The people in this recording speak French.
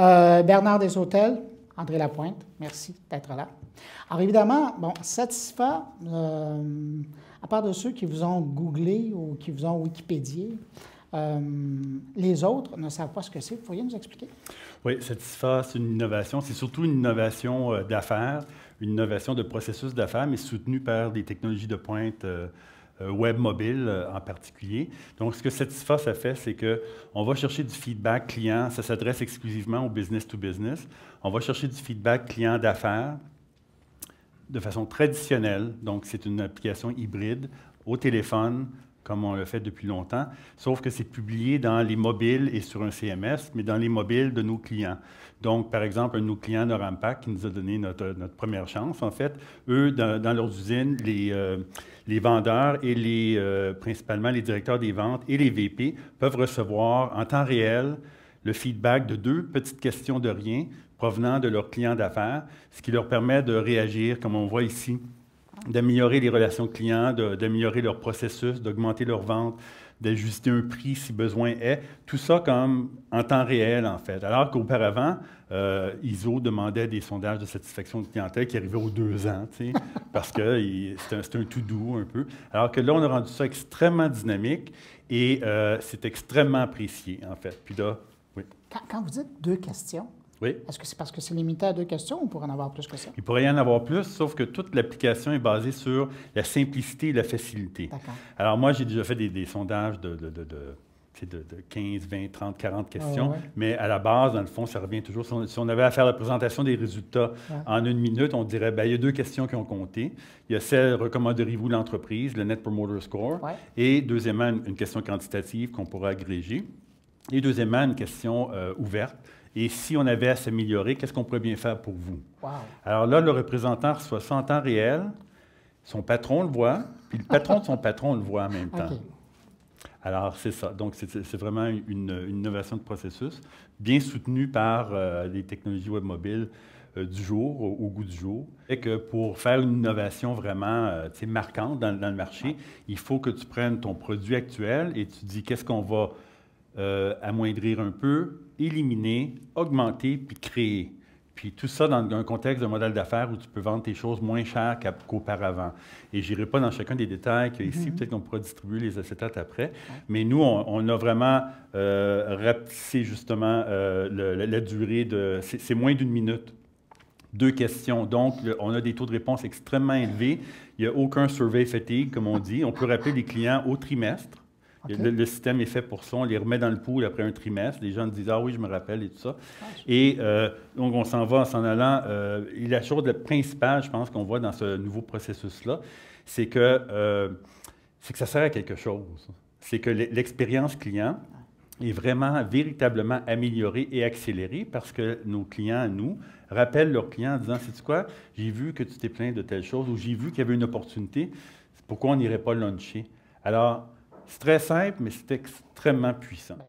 Euh, Bernard Desautels, André Lapointe, merci d'être là. Alors évidemment, bon, Satisfa, euh, à part de ceux qui vous ont googlé ou qui vous ont Wikipédié, euh, les autres ne savent pas ce que c'est. Vous pourriez nous expliquer? Oui, Satisfa, c'est une innovation. C'est surtout une innovation d'affaires, une innovation de processus d'affaires, mais soutenue par des technologies de pointe euh, web mobile euh, en particulier. Donc, ce que Satisfa, ça fait, c'est qu'on va chercher du feedback client, ça s'adresse exclusivement au business-to-business, business. on va chercher du feedback client d'affaires de façon traditionnelle, donc c'est une application hybride, au téléphone, comme on le fait depuis longtemps, sauf que c'est publié dans les mobiles et sur un CMS, mais dans les mobiles de nos clients. Donc, par exemple, un de nos clients de qui nous a donné notre, première chance, en fait, eux, dans, dans leurs usines, les, euh, vendeurs et les, euh, principalement les directeurs des ventes et les VP peuvent recevoir en temps réel le feedback de deux petites questions de rien provenant de leurs clients d'affaires, ce qui leur permet de réagir, comme on voit ici, d'améliorer les relations clients, d'améliorer leur processus, d'augmenter leur vente, d'ajuster un prix si besoin est. Tout ça comme en temps réel, en fait. Alors qu'auparavant, euh, ISO demandait des sondages de satisfaction de clientèle qui arrivaient aux deux ans, parce que c'était un, un tout doux un peu. Alors que là, on a rendu ça extrêmement dynamique et euh, c'est extrêmement apprécié, en fait. Puis là, oui. quand vous dites deux questions, oui. Est-ce que c'est parce que c'est limité à deux questions ou pourrait en avoir plus que ça? Il pourrait y en avoir plus, sauf que toute l'application est basée sur la simplicité et la facilité. D'accord. Alors moi, j'ai déjà fait des, sondages de, de, 15, 20, 30, 40 questions. Mais à la base, dans le fond, ça revient toujours. Si on, avait à faire la présentation des résultats en une minute, on dirait bien, il y a deux questions qui ont compté. Il y a celle recommanderiez vous l'entreprise, le Net Promoter Score, et deuxièmement, une, question quantitative qu'on pourrait agréger. Et deuxièmement, une question euh, ouverte et si on avait à s'améliorer, qu'est-ce qu'on pourrait bien faire pour vous? Alors là, le représentant reçoit ça en temps réel. Son patron le voit, puis le patron de son patron le voit en même temps. Alors, c'est ça. Donc, c'est vraiment une, innovation de processus, bien soutenue par euh, les technologies web mobiles euh, du jour, au, goût du jour. Et que pour faire une innovation vraiment euh, marquante dans, le marché, il faut que tu prennes ton produit actuel et tu dis qu'est-ce qu'on va euh, amoindrir un peu, éliminer, augmenter, puis créer. Puis tout ça dans un contexte de modèle d'affaires où tu peux vendre tes choses moins chères qu'auparavant. Et je n'irai pas dans chacun des détails qu'il ici. Mhm. Peut-être qu'on pourra distribuer les acétates après. Mais nous, on, a vraiment euh, justement euh, la, durée de... C'est moins d'une minute. Deux questions. Donc, on a des taux de réponse extrêmement élevés. Il n'y a aucun survey fatigue, comme on dit. On peut rappeler les clients au trimestre. Le, système est fait pour ça. On les remet dans le pool après un trimestre. Les gens disent Ah oui, je me rappelle et tout ça. Ah, et euh, donc, on s'en va en s'en allant. Euh, la chose principale, je pense, qu'on voit dans ce nouveau processus-là, c'est que, euh, que ça sert à quelque chose. C'est que l'expérience client est vraiment, véritablement améliorée et accélérée parce que nos clients, nous, rappellent leurs clients en disant C'est-tu quoi J'ai vu que tu t'es plaint de telle chose ou j'ai vu qu'il y avait une opportunité. Pourquoi on n'irait pas luncher Alors, c'est très simple, mais c'est extrêmement puissant.